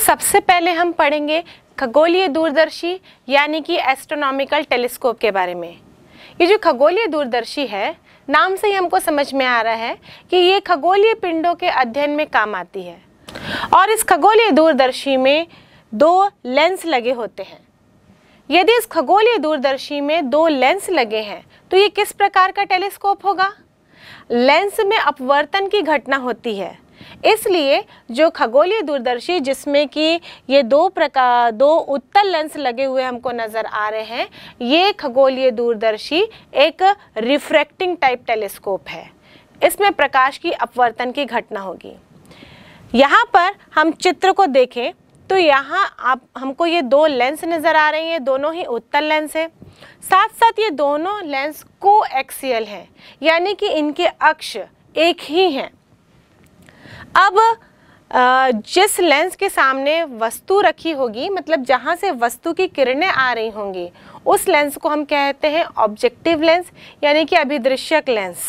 सबसे पहले हम पढ़ेंगे खगोलीय दूरदर्शी यानी कि एस्ट्रोनॉमिकल टेलीस्कोप के बारे में ये जो खगोलीय दूरदर्शी है नाम से ही हमको समझ में आ रहा है कि ये खगोलीय पिंडों के अध्ययन में काम आती है और इस खगोलीय दूरदर्शी में दो लेंस लगे होते हैं यदि इस खगोलीय दूरदर्शी में दो लेंस लगे हैं तो ये किस प्रकार का टेलीस्कोप होगा लेंस में अपवर्तन की घटना होती है इसलिए जो खगोलीय दूरदर्शी जिसमें कि ये दो प्रकार दो उत्तल लेंस लगे हुए हमको नज़र आ रहे हैं ये खगोलीय दूरदर्शी एक रिफ्रैक्टिंग टाइप टेलीस्कोप है इसमें प्रकाश की अपवर्तन की घटना होगी यहाँ पर हम चित्र को देखें तो यहाँ आप हमको ये दो लेंस नज़र आ रही हैं दोनों ही उत्तल लेंस हैं साथ साथ ये दोनों लेंस को एक्सियल हैं यानी कि इनके अक्ष एक ही हैं अब जिस लेंस के सामने वस्तु रखी होगी मतलब जहाँ से वस्तु की किरणें आ रही होंगी उस लेंस को हम कहते हैं ऑब्जेक्टिव लेंस यानी कि अभिदृश्यक लेंस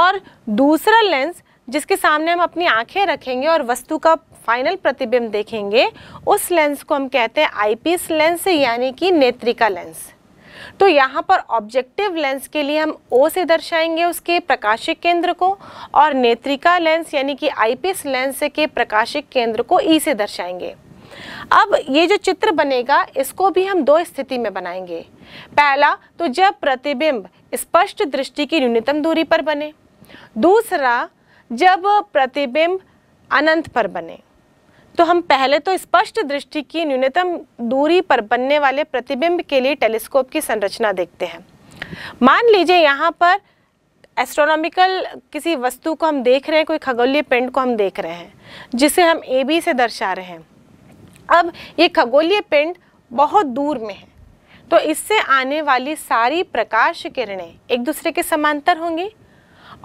और दूसरा लेंस जिसके सामने हम अपनी आंखें रखेंगे और वस्तु का फाइनल प्रतिबिंब देखेंगे उस लेंस को हम कहते हैं आईपीस लेंस यानी कि नेत्रिका लेंस तो यहाँ पर ऑब्जेक्टिव लेंस के लिए हम ओ से दर्शाएंगे उसके प्रकाशिक केंद्र को और नेत्रिका लेंस यानी कि आईपीएस लेंस के प्रकाशिक केंद्र को ई e से दर्शाएंगे अब ये जो चित्र बनेगा इसको भी हम दो स्थिति में बनाएंगे पहला तो जब प्रतिबिंब स्पष्ट दृष्टि की न्यूनतम दूरी पर बने दूसरा जब प्रतिबिंब अनंत पर बने तो हम पहले तो स्पष्ट दृष्टि की न्यूनतम दूरी पर बनने वाले प्रतिबिंब के लिए टेलीस्कोप की संरचना देखते हैं मान लीजिए यहाँ पर एस्ट्रोनॉमिकल किसी वस्तु को हम देख रहे हैं कोई खगोलीय पिंड को हम देख रहे हैं जिसे हम ए बी से दर्शा रहे हैं अब ये खगोलीय पिंड बहुत दूर में है तो इससे आने वाली सारी प्रकाश किरणें एक दूसरे के समांतर होंगी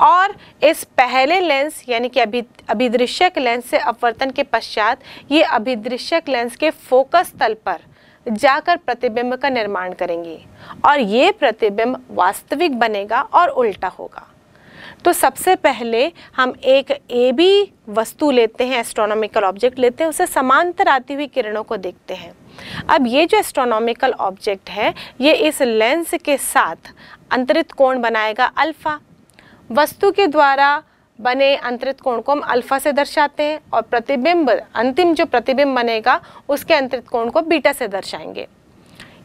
और इस पहले लेंस यानी कि अभि अभिदृश्यक लेंस से अपवर्तन के पश्चात ये अभिदृश्यक लेंस के फोकस तल पर जाकर प्रतिबिंब का निर्माण करेंगी और ये प्रतिबिंब वास्तविक बनेगा और उल्टा होगा तो सबसे पहले हम एक ए बी वस्तु लेते हैं एस्ट्रोनॉमिकल ऑब्जेक्ट लेते हैं उसे समांतर आती हुई किरणों को देखते हैं अब ये जो एस्ट्रोनॉमिकल ऑब्जेक्ट है ये इस लेंस के साथ अंतरित कोण बनाएगा अल्फ़ा वस्तु के द्वारा बने अंतरित कोण को हम अल्फा से दर्शाते हैं और प्रतिबिंब अंतिम जो प्रतिबिंब बनेगा उसके अंतरित कोण को बीटा से दर्शाएंगे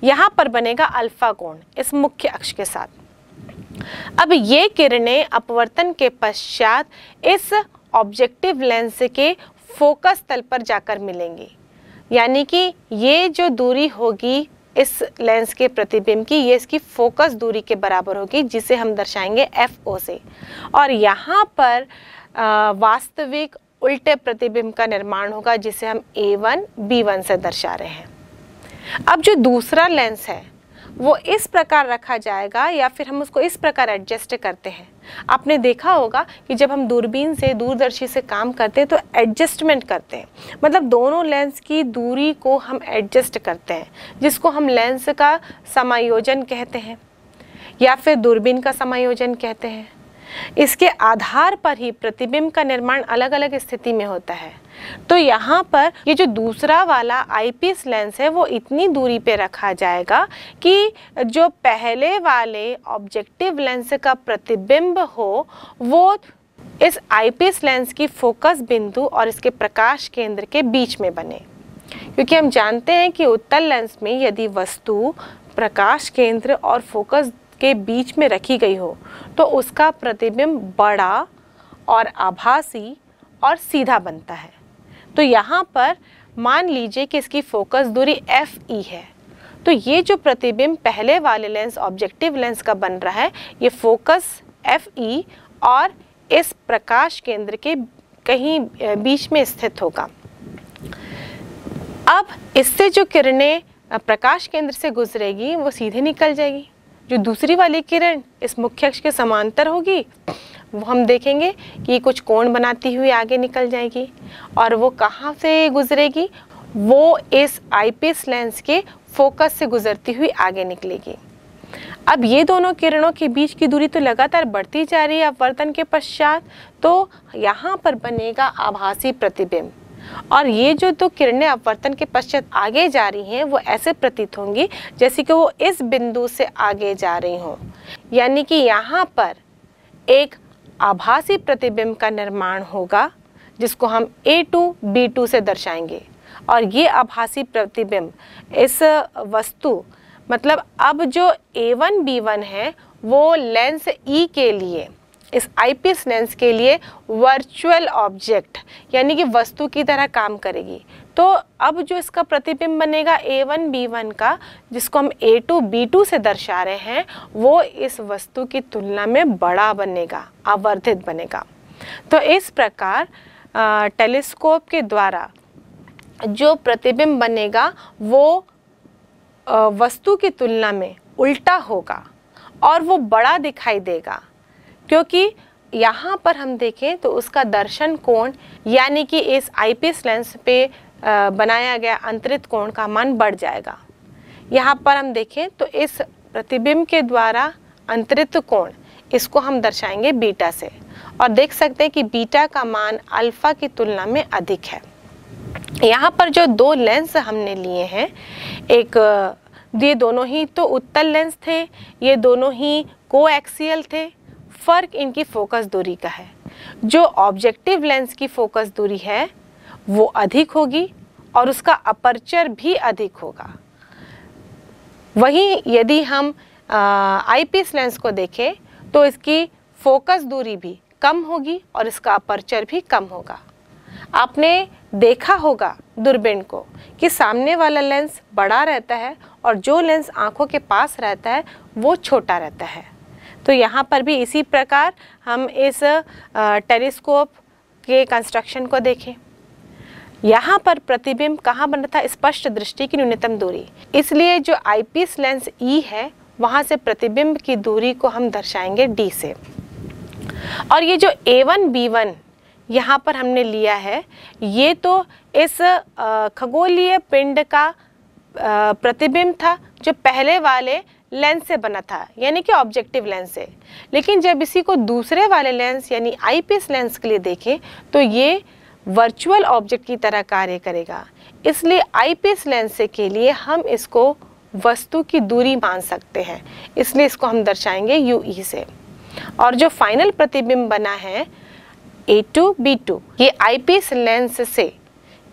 यहाँ पर बनेगा अल्फा कोण इस मुख्य अक्ष के साथ अब ये किरणें अपवर्तन के पश्चात इस ऑब्जेक्टिव लेंस के फोकस तल पर जाकर मिलेंगी यानी कि ये जो दूरी होगी इस लेंस के प्रतिबिंब की ये इसकी फोकस दूरी के बराबर होगी जिसे हम दर्शाएंगे एफ ओ से और यहाँ पर वास्तविक उल्टे प्रतिबिंब का निर्माण होगा जिसे हम ए वन बी वन से दर्शा रहे हैं अब जो दूसरा लेंस है वो इस प्रकार रखा जाएगा या फिर हम उसको इस प्रकार एडजस्ट करते हैं आपने देखा होगा कि जब हम दूरबीन से दूरदर्शी से काम करते हैं तो एडजस्टमेंट करते हैं मतलब दोनों लेंस की दूरी को हम एडजस्ट करते हैं जिसको हम लेंस का समायोजन कहते हैं या फिर दूरबीन का समायोजन कहते हैं इसके आधार पर ही प्रतिबिंब का निर्माण अलग अलग स्थिति में होता है तो यहाँ पर ये जो दूसरा वाला आईपीएस लेंस है वो इतनी दूरी पे रखा जाएगा कि जो पहले वाले ऑब्जेक्टिव लेंस का प्रतिबिंब हो वो इस आईपीएस लेंस की फोकस बिंदु और इसके प्रकाश केंद्र के बीच में बने क्योंकि हम जानते हैं कि उत्तल लेंस में यदि वस्तु प्रकाश केंद्र और फोकस के बीच में रखी गई हो तो उसका प्रतिबिंब बड़ा और आभासी और सीधा बनता है तो यहाँ पर मान लीजिए कि इसकी फोकस दूरी एफ ई है तो ये जो प्रतिबिंब पहले वाले लेंस ऑब्जेक्टिव लेंस का बन रहा है ये फोकस एफ ई और इस प्रकाश केंद्र के कहीं बीच में स्थित होगा अब इससे जो किरणें प्रकाश केंद्र से गुजरेगी वो सीधे निकल जाएगी जो दूसरी वाली किरण इस मुख्य अक्ष के समांतर होगी वो हम देखेंगे कि कुछ कोण बनाती हुई आगे निकल जाएगी और वो कहाँ से गुजरेगी वो इस आईपीएस लेंस के फोकस से गुजरती हुई आगे निकलेगी अब ये दोनों किरणों के बीच की दूरी तो लगातार बढ़ती जा रही है अपवर्तन के पश्चात तो यहाँ पर बनेगा आभासी प्रतिबिंब और ये जो दो किरणें अपवर्तन के पश्चात आगे जा रही हैं वो ऐसे प्रतीत होंगी जैसे कि वो इस बिंदु से आगे जा रही हों यानी कि यहाँ पर एक आभासी प्रतिबिंब का निर्माण होगा जिसको हम ए टू बी टू से दर्शाएंगे और ये आभासी प्रतिबिंब इस वस्तु मतलब अब जो ए वन बी वन है वो लेंस ई e के लिए इस आईपीएस लेंस के लिए वर्चुअल ऑब्जेक्ट यानी कि वस्तु की तरह काम करेगी तो अब जो इसका प्रतिबिंब बनेगा ए वन बी वन का जिसको हम ए टू बी टू से दर्शा रहे हैं वो इस वस्तु की तुलना में बड़ा बनेगा आवर्धित बनेगा तो इस प्रकार टेलीस्कोप के द्वारा जो प्रतिबिंब बनेगा वो वस्तु की तुलना में उल्टा होगा और वो बड़ा दिखाई देगा क्योंकि यहाँ पर हम देखें तो उसका दर्शन कोण यानी कि इस आईपीएस लेंस पे बनाया गया अंतरित कोण का मान बढ़ जाएगा यहाँ पर हम देखें तो इस प्रतिबिंब के द्वारा अंतरित कोण इसको हम दर्शाएंगे बीटा से और देख सकते हैं कि बीटा का मान अल्फा की तुलना में अधिक है यहाँ पर जो दो लेंस हमने लिए हैं एक ये दोनों ही तो उत्तल लेंस थे ये दोनों ही को थे फ़र्क इनकी फोकस दूरी का है जो ऑब्जेक्टिव लेंस की फोकस दूरी है वो अधिक होगी और उसका अपर्चर भी अधिक होगा वहीं यदि हम आईपीएस लेंस को देखें तो इसकी फोकस दूरी भी कम होगी और इसका अपर्चर भी कम होगा आपने देखा होगा दूरबीन को कि सामने वाला लेंस बड़ा रहता है और जो लेंस आंखों के पास रहता है वो छोटा रहता है तो यहाँ पर भी इसी प्रकार हम इस टेलीस्कोप के कंस्ट्रक्शन को देखें यहाँ पर प्रतिबिंब कहाँ बन रहा था स्पष्ट दृष्टि की न्यूनतम दूरी इसलिए जो एस लेंस ई है वहाँ से प्रतिबिंब की दूरी को हम दर्शाएंगे डी से और ये जो ए वन बी वन यहाँ पर हमने लिया है ये तो इस खगोलीय पिंड का प्रतिबिंब था जो पहले वाले लेंस से बना था यानी कि ऑब्जेक्टिव लेंस से लेकिन जब इसी को दूसरे वाले लेंस यानी आईपीएस लेंस के लिए देखें तो ये वर्चुअल ऑब्जेक्ट की तरह कार्य करेगा इसलिए आईपीएस लेंस के लिए हम इसको वस्तु की दूरी मान सकते हैं इसलिए इसको हम दर्शाएंगे यू ई e से और जो फाइनल प्रतिबिंब बना है ए टू बी टू ये आईपीएस लेंस से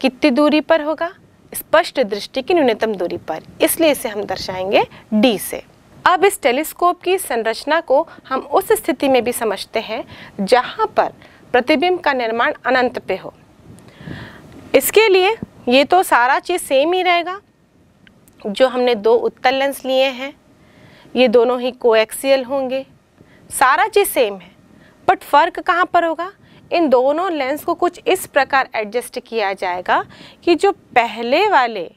कितनी दूरी पर होगा स्पष्ट दृष्टि की न्यूनतम दूरी पर इसलिए इसे हम दर्शाएंगे डी से अब इस टेलीस्कोप की संरचना को हम उस स्थिति में भी समझते हैं जहाँ पर प्रतिबिंब का निर्माण अनंत पे हो इसके लिए ये तो सारा चीज़ सेम ही रहेगा जो हमने दो उत्तल लेंस लिए हैं ये दोनों ही कोएक्सियल होंगे सारा चीज़ सेम है बट फ़र्क कहाँ पर होगा इन दोनों लेंस को कुछ इस प्रकार एडजस्ट किया जाएगा कि जो पहले वाले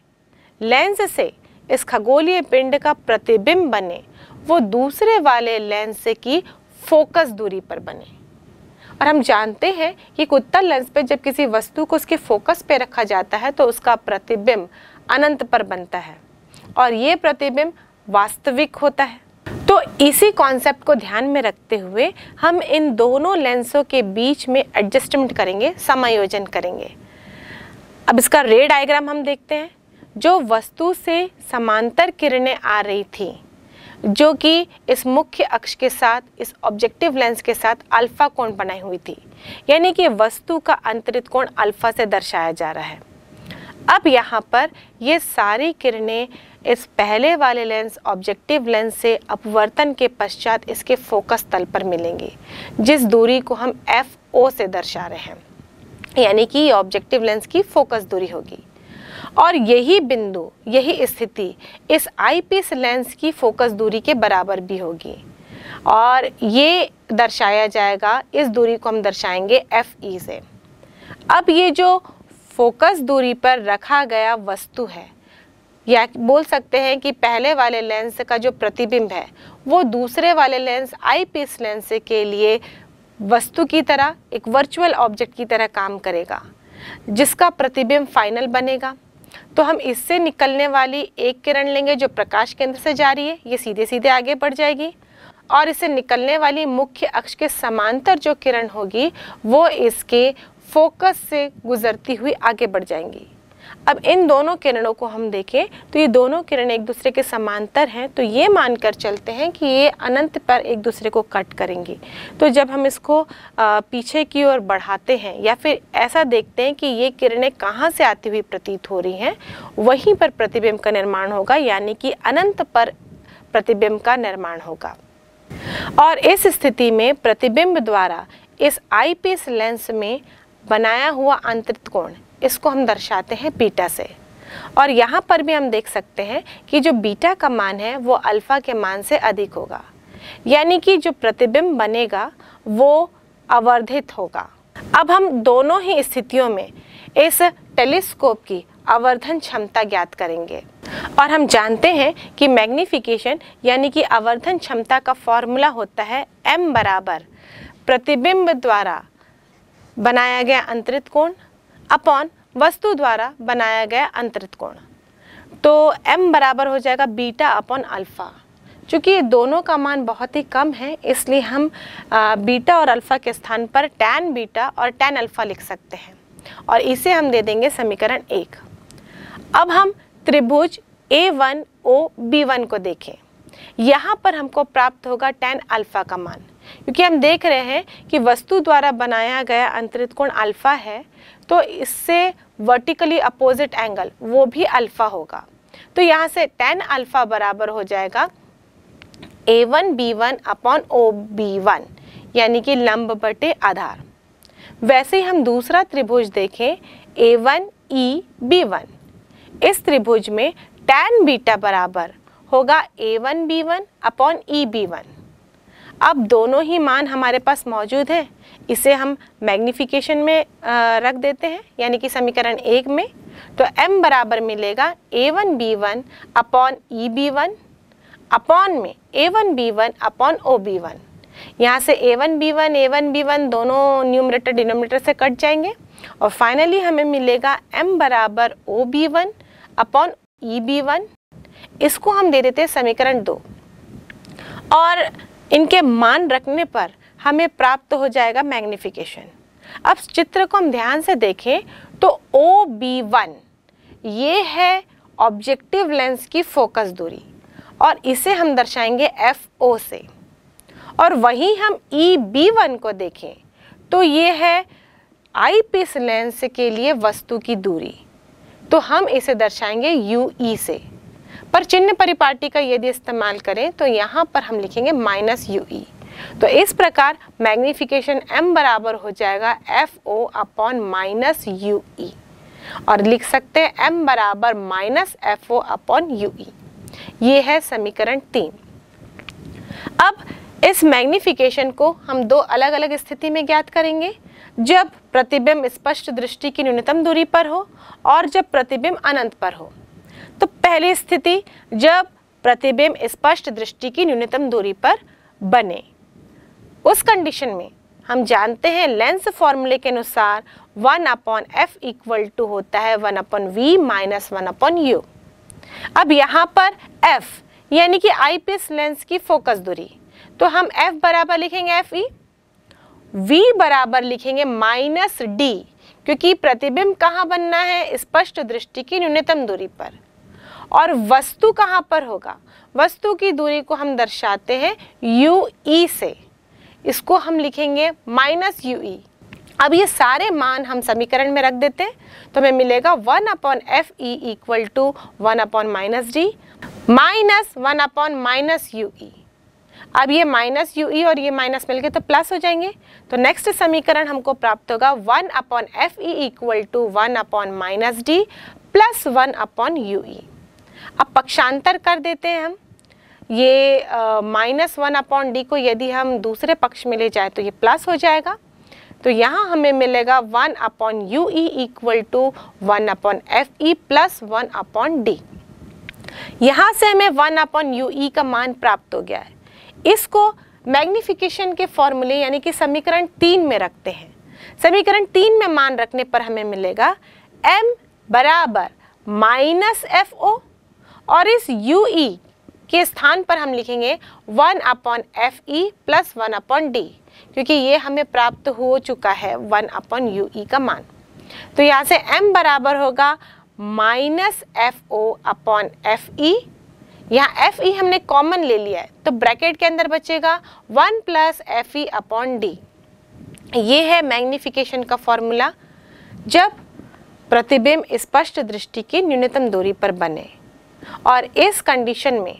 लेंस से इस खगोलीय पिंड का प्रतिबिंब बने वो दूसरे वाले लेंस से की फोकस दूरी पर बने और हम जानते हैं कि उत्तर लेंस पे जब किसी वस्तु को उसके फोकस पे रखा जाता है तो उसका प्रतिबिंब अनंत पर बनता है और ये प्रतिबिंब वास्तविक होता है तो इसी कॉन्सेप्ट को ध्यान में रखते हुए हम इन दोनों लेंसों के बीच में एडजस्टमेंट करेंगे समायोजन करेंगे अब इसका रे डायग्राम हम देखते हैं जो वस्तु से समांतर किरणें आ रही थी जो कि इस मुख्य अक्ष के साथ इस ऑब्जेक्टिव लेंस के साथ अल्फा कोण बनाई हुई थी यानी कि वस्तु का अंतरित कोण अल्फा से दर्शाया जा रहा है अब यहाँ पर ये सारी किरणें इस पहले वाले लेंस ऑब्जेक्टिव लेंस से अपवर्तन के पश्चात इसके फोकस तल पर मिलेंगे जिस दूरी को हम एफ ओ से दर्शा रहे हैं यानी कि ऑब्जेक्टिव लेंस की फोकस दूरी होगी और यही बिंदु यही स्थिति इस आईपीस लेंस की फोकस दूरी के बराबर भी होगी और ये दर्शाया जाएगा इस दूरी को हम दर्शाएंगे एफ ई e से अब ये जो फोकस दूरी पर रखा गया वस्तु है या बोल सकते हैं कि पहले वाले लेंस का जो प्रतिबिंब है वो दूसरे वाले लेंस आई पीस लेंस के लिए वस्तु की तरह एक वर्चुअल ऑब्जेक्ट की तरह काम करेगा जिसका प्रतिबिंब फाइनल बनेगा तो हम इससे निकलने वाली एक किरण लेंगे जो प्रकाश केंद्र से जा रही है ये सीधे सीधे आगे बढ़ जाएगी और इससे निकलने वाली मुख्य अक्ष के समांतर जो किरण होगी वो इसके फोकस से गुजरती हुई आगे बढ़ जाएंगी अब इन दोनों किरणों को हम देखें तो ये दोनों किरण एक दूसरे के समांतर हैं तो ये मानकर चलते हैं कि ये अनंत पर एक दूसरे को कट करेंगी तो जब हम इसको पीछे की ओर बढ़ाते हैं या फिर ऐसा देखते हैं कि ये किरणें कहाँ से आती हुई प्रतीत हो रही हैं वहीं पर प्रतिबिंब का निर्माण होगा यानी कि अनंत पर प्रतिबिंब का निर्माण होगा और इस स्थिति में प्रतिबिंब द्वारा इस आईपीएस लेंस में बनाया हुआ अंतरित कोण इसको हम दर्शाते हैं बीटा से और यहाँ पर भी हम देख सकते हैं कि जो बीटा का मान है वो अल्फ़ा के मान से अधिक होगा यानी कि जो प्रतिबिंब बनेगा वो अवर्धित होगा अब हम दोनों ही स्थितियों में इस टेलीस्कोप की आवर्धन क्षमता ज्ञात करेंगे और हम जानते हैं कि मैग्निफिकेशन यानी कि आवर्धन क्षमता का फॉर्मूला होता है m बराबर प्रतिबिंब द्वारा बनाया गया अंतरित कोण अपॉन वस्तु द्वारा बनाया गया अंतरित कोण तो m बराबर हो जाएगा बीटा अपॉन अल्फ़ा चूँकि ये दोनों का मान बहुत ही कम है इसलिए हम आ, बीटा और अल्फ़ा के स्थान पर टैन बीटा और टैन अल्फ़ा लिख सकते हैं और इसे हम दे देंगे समीकरण एक अब हम त्रिभुज A one O B one को देखें यहाँ पर हमको प्राप्त होगा टैन अल्फ़ा का मान क्योंकि हम देख रहे हैं कि वस्तु द्वारा बनाया गया अंतरित कोण अल्फ़ा है तो इससे वर्टिकली अपोजिट एंगल वो भी अल्फ़ा होगा तो यहाँ से टेन अल्फ़ा बराबर हो जाएगा A one B one upon O B one यानी कि लंब बटे आधार वैसे ही हम दूसरा त्रिभुज देखें A one E B one इस त्रिभुज में टेन बीटा बराबर होगा A one B one upon E B one अब दोनों ही मान हमारे पास मौजूद है इसे हम मैग्निफिकेशन में रख देते हैं यानी कि समीकरण एक में तो m बराबर मिलेगा A one B one upon E B one upon में A one B one upon O B one यहाँ से A one B one A one B one दोनों न्यूमरेटर डिनोमिनेटर से कट जाएंगे और फाइनली हमें मिलेगा m बराबर O B one upon E B one इसको हम दे देते हैं समीकरण दो और इनके मान रखने पर हमें प्राप्त हो जाएगा मैग्निफिकेशन अब चित्र को हम ध्यान से देखें तो ओ बी वन ये है ऑब्जेक्टिव लेंस की फोकस दूरी और इसे हम दर्शाएंगे एफ ओ से और वहीं हम ई बी वन को देखें तो ये है आई पीस लेंस के लिए वस्तु की दूरी तो हम इसे दर्शाएंगे यू ई e से पर चिन्ह परिपाटी का यदि इस्तेमाल करें तो यहाँ पर हम लिखेंगे माइनस यू ई तो इस प्रकार मैग्निफिकेशन m बराबर हो जाएगा F O upon minus U E और लिख सकते हैं m बराबर minus F O upon U E ये है समीकरण तीन अब इस मैग्निफिकेशन को हम दो अलग अलग स्थिति में ज्ञात करेंगे जब प्रतिबिंब स्पष्ट दृष्टि की न्यूनतम दूरी पर हो और जब प्रतिबिंब अनंत पर हो तो पहली स्थिति जब प्रतिबिंब स्पष्ट दृष्टि की न्यूनतम दूरी पर बने उस कंडीशन में हम जानते हैं लेंस फॉर्मूले के अनुसार one upon F equal to होता है one upon V minus one upon U अब यहाँ पर f यानी कि आईपीएस लेंस की फोकस दूरी तो हम एफ बराबर लिखेंगे एफ ई वी बराबर लिखेंगे माइनस डी क्योंकि प्रतिबिंब कहाँ बनना है स्पष्ट दृष्टि की न्यूनतम दूरी पर और वस्तु कहाँ पर होगा वस्तु की दूरी को हम दर्शाते हैं यू ई e से इसको हम लिखेंगे माइनस यू ई अब ये सारे मान हम समीकरण में रख देते हैं तो हमें मिलेगा one upon F E equal to one upon minus D minus one upon minus U E अब ये माइनस यू ई और ये माइनस मिल गए तो प्लस हो जाएंगे तो नेक्स्ट समीकरण हमको प्राप्त होगा one upon F E equal to one upon minus D plus one upon U E अब पक्षांतर कर देते हैं हम ये माइनस वन अपॉन डी को यदि हम दूसरे पक्ष में ले जाए तो ये प्लस हो जाएगा तो यहाँ हमें मिलेगा one upon U E equal to one upon F E plus one upon D यहाँ से हमें वन अपॉन यू ई का मान प्राप्त हो गया है इसको मैग्निफिकेशन के फॉर्मूले यानी कि समीकरण तीन में रखते हैं समीकरण तीन में मान रखने पर हमें मिलेगा एम बराबर माइनस एफ ओ और इस यू ई e के स्थान पर हम लिखेंगे one upon F E plus one upon D क्योंकि ये हमें प्राप्त हो चुका है वन अपॉन यू ई का मान तो यहाँ से m बराबर होगा minus F O upon F E यहाँ एफ ई e हमने कॉमन ले लिया है तो ब्रैकेट के अंदर बचेगा one plus F E upon D ये है मैग्निफिकेशन का फॉर्मूला जब प्रतिबिंब स्पष्ट दृष्टि की न्यूनतम दूरी पर बने और इस कंडीशन में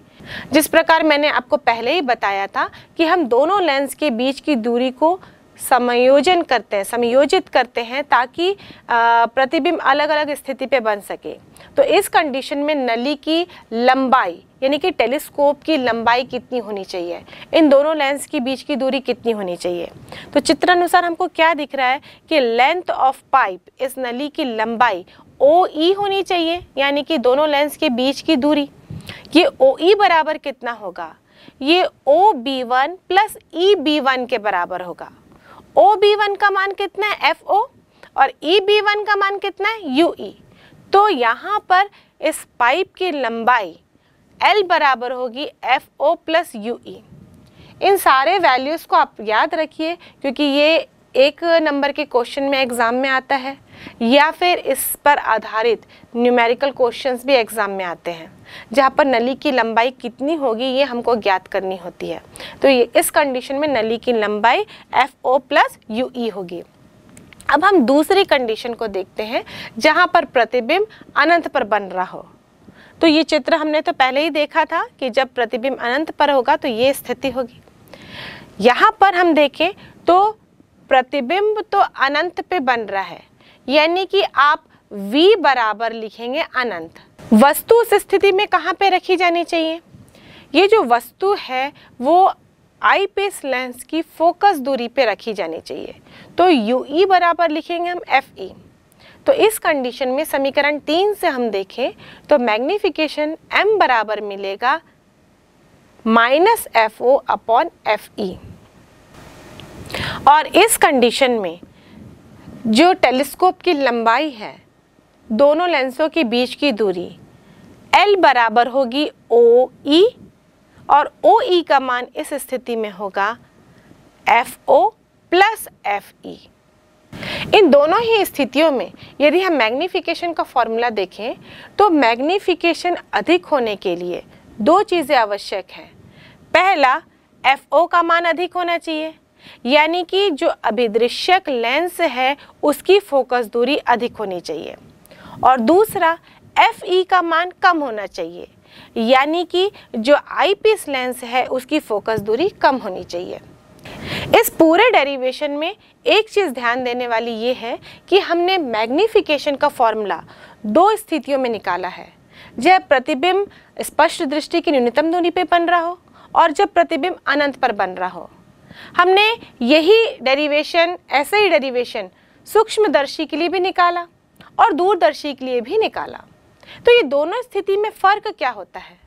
जिस प्रकार मैंने आपको पहले ही बताया था कि हम दोनों लेंस के बीच की दूरी को समायोजन करते हैं समयोजित करते हैं ताकि प्रतिबिंब अलग अलग स्थिति पे बन सके तो इस कंडीशन में नली की लंबाई यानी कि टेलीस्कोप की लंबाई कितनी होनी चाहिए इन दोनों लेंस के बीच की दूरी कितनी होनी चाहिए तो चित्रानुसार हमको क्या दिख रहा है कि लेंथ ऑफ पाइप इस नली की लंबाई ओ ई e होनी चाहिए यानी कि दोनों लेंस के बीच की दूरी ये ओ ई e बराबर कितना होगा ये O B one plus E B one के बराबर होगा ओ बी वन का मान कितना है एफ ओ और ई बी वन का मान कितना है यू ई e। तो यहाँ पर इस पाइप की लंबाई एल बराबर होगी F O plus U E इन सारे वैल्यूज़ को आप याद रखिए क्योंकि ये एक नंबर के क्वेश्चन में एग्ज़ाम में आता है या फिर इस पर आधारित न्यूमेरिकल क्वेश्चंस भी एग्ज़ाम में आते हैं जहाँ पर नली की लंबाई कितनी होगी ये हमको ज्ञात करनी होती है तो ये इस कंडीशन में नली की लंबाई F O plus U E होगी अब हम दूसरी कंडीशन को देखते हैं जहाँ पर प्रतिबिंब अनंत पर बन रहा हो तो ये चित्र हमने तो पहले ही देखा था कि जब प्रतिबिंब अनंत पर होगा तो ये स्थिति होगी यहाँ पर हम देखें तो प्रतिबिंब तो अनंत पे बन रहा है यानी कि आप v बराबर लिखेंगे अनंत वस्तु उस स्थिति में कहाँ पे रखी जानी चाहिए ये जो वस्तु है वो आई पीस लेंस की फोकस दूरी पे रखी जानी चाहिए तो यू ई e बराबर लिखेंगे हम एफ ई e। तो इस कंडीशन में समीकरण तीन से हम देखें तो मैग्निफिकेशन m बराबर मिलेगा minus F O upon F E और इस कंडीशन में जो टेलीस्कोप की लंबाई है दोनों लेंसों के बीच की दूरी एल बराबर होगी ओ ई e और ओ ई e का मान इस स्थिति में होगा F O plus F E इन दोनों ही स्थितियों में यदि हम मैग्नीफिकेशन का फॉर्मूला देखें तो मैग्नीफिकेशन अधिक होने के लिए दो चीज़ें आवश्यक हैं पहला एफ ओ का मान अधिक होना चाहिए यानी कि जो अभिदृश्यक लेंस है उसकी फोकस दूरी अधिक होनी चाहिए और दूसरा एफ ई का मान कम होना चाहिए यानी कि जो आई एस लेंस है उसकी फोकस दूरी कम होनी चाहिए इस पूरे डेरिवेशन में एक चीज़ ध्यान देने वाली ये है कि हमने मैग्निफिकेशन का फॉर्मूला दो स्थितियों में निकाला है जब प्रतिबिंब स्पष्ट दृष्टि की न्यूनतम दूरी पर बन रहा हो और जब प्रतिबिंब अनंत पर बन रहा हो हमने यही डेरिवेशन ऐसे ही डेरिवेशन सूक्ष्मदर्शी के लिए भी निकाला और दूरदर्शी के लिए भी निकाला तो ये दोनों स्थिति में फर्क क्या होता है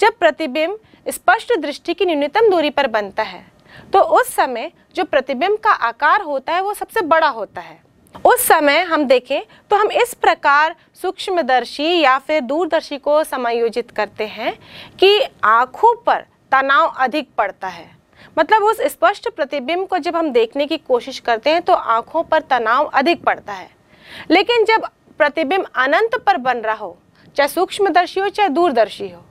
जब प्रतिबिंब स्पष्ट दृष्टि की न्यूनतम दूरी पर बनता है तो उस समय जो प्रतिबिंब का आकार होता है वो सबसे बड़ा होता है उस समय हम देखें तो हम इस प्रकार सूक्ष्मदर्शी या फिर दूरदर्शी को समायोजित करते हैं कि आँखों पर तनाव अधिक पड़ता है मतलब उस स्पष्ट प्रतिबिंब को जब हम देखने की कोशिश करते हैं तो आँखों पर तनाव अधिक पड़ता है लेकिन जब प्रतिबिंब अनंत पर बन रहा हो चाहे सूक्ष्मदर्शी हो चाहे दूरदर्शी हो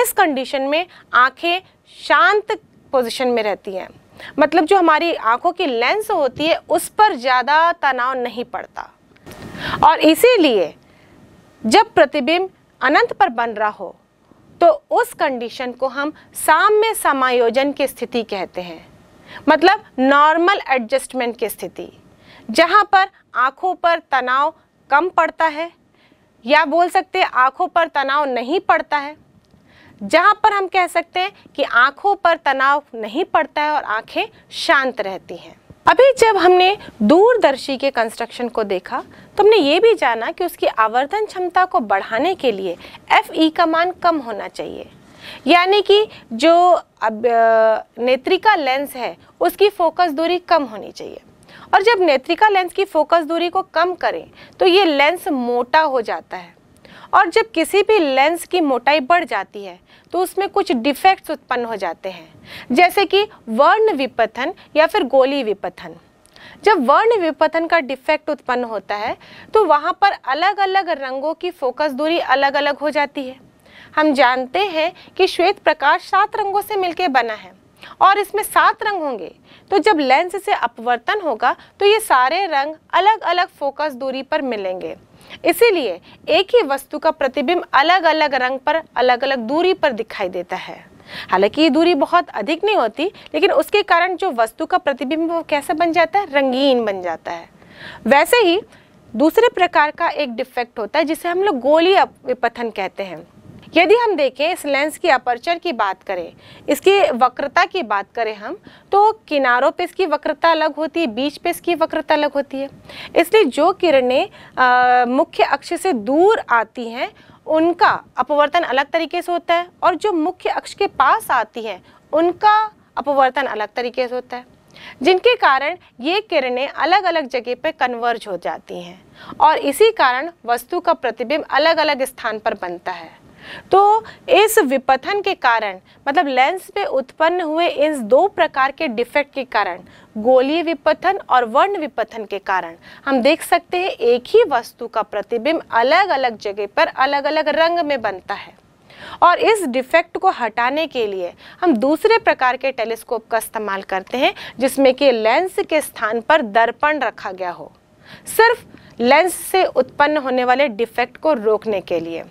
इस कंडीशन में आंखें शांत पोजीशन में रहती हैं मतलब जो हमारी आंखों की लेंस होती है उस पर ज़्यादा तनाव नहीं पड़ता और इसीलिए जब प्रतिबिंब अनंत पर बन रहा हो तो उस कंडीशन को हम साम्य समायोजन की स्थिति कहते हैं मतलब नॉर्मल एडजस्टमेंट की स्थिति जहाँ पर आँखों पर तनाव कम पड़ता है या बोल सकते हैं आँखों पर तनाव नहीं पड़ता है जहाँ पर हम कह सकते हैं कि आँखों पर तनाव नहीं पड़ता है और आँखें शांत रहती हैं अभी जब हमने दूरदर्शी के कंस्ट्रक्शन को देखा तो हमने ये भी जाना कि उसकी आवर्धन क्षमता को बढ़ाने के लिए एफ ई e का मान कम होना चाहिए यानी कि जो अब नेत्रिका लेंस है उसकी फोकस दूरी कम होनी चाहिए और जब नेत्रिका लेंस की फोकस दूरी को कम करें तो ये लेंस मोटा हो जाता है और जब किसी भी लेंस की मोटाई बढ़ जाती है तो उसमें कुछ डिफेक्ट्स उत्पन्न हो जाते हैं जैसे कि वर्ण विपथन या फिर गोली विपथन जब वर्ण विपथन का डिफेक्ट उत्पन्न होता है तो वहाँ पर अलग अलग रंगों की फोकस दूरी अलग अलग हो जाती है हम जानते हैं कि श्वेत प्रकाश सात रंगों से मिलकर बना है और इसमें सात रंग होंगे तो जब लेंस से अपवर्तन होगा तो ये सारे रंग अलग अलग फोकस दूरी पर मिलेंगे इसीलिए एक ही वस्तु का प्रतिबिंब अलग अलग रंग पर अलग अलग दूरी पर दिखाई देता है हालांकि ये दूरी बहुत अधिक नहीं होती लेकिन उसके कारण जो वस्तु का प्रतिबिंब वो कैसा बन जाता है रंगीन बन जाता है वैसे ही दूसरे प्रकार का एक डिफेक्ट होता है जिसे हम लोग गोली अपपथन कहते हैं यदि हम देखें इस लेंस की अपर्चर की बात करें इसकी वक्रता की बात करें हम तो किनारों पे इसकी वक्रता अलग होती है बीच पे इसकी वक्रता अलग होती है इसलिए जो किरणें मुख्य अक्ष से दूर आती हैं उनका अपवर्तन अलग तरीके से होता है और जो मुख्य अक्ष के पास आती हैं उनका अपवर्तन अलग तरीके से होता है जिनके कारण ये किरणें अलग अलग जगह पर कन्वर्ज हो जाती हैं और इसी कारण वस्तु का प्रतिबिंब अलग अलग स्थान पर बनता है तो इस विपथन के कारण मतलब लेंस पे उत्पन्न हुए इस दो प्रकार के डिफेक्ट के कारण गोलीय विपथन और वर्ण विपथन के कारण हम देख सकते हैं एक ही वस्तु का प्रतिबिंब अलग अलग जगह पर अलग अलग रंग में बनता है और इस डिफेक्ट को हटाने के लिए हम दूसरे प्रकार के टेलीस्कोप का इस्तेमाल करते हैं जिसमें कि लेंस के स्थान पर दर्पण रखा गया हो सिर्फ लेंस से उत्पन्न होने वाले डिफेक्ट को रोकने के लिए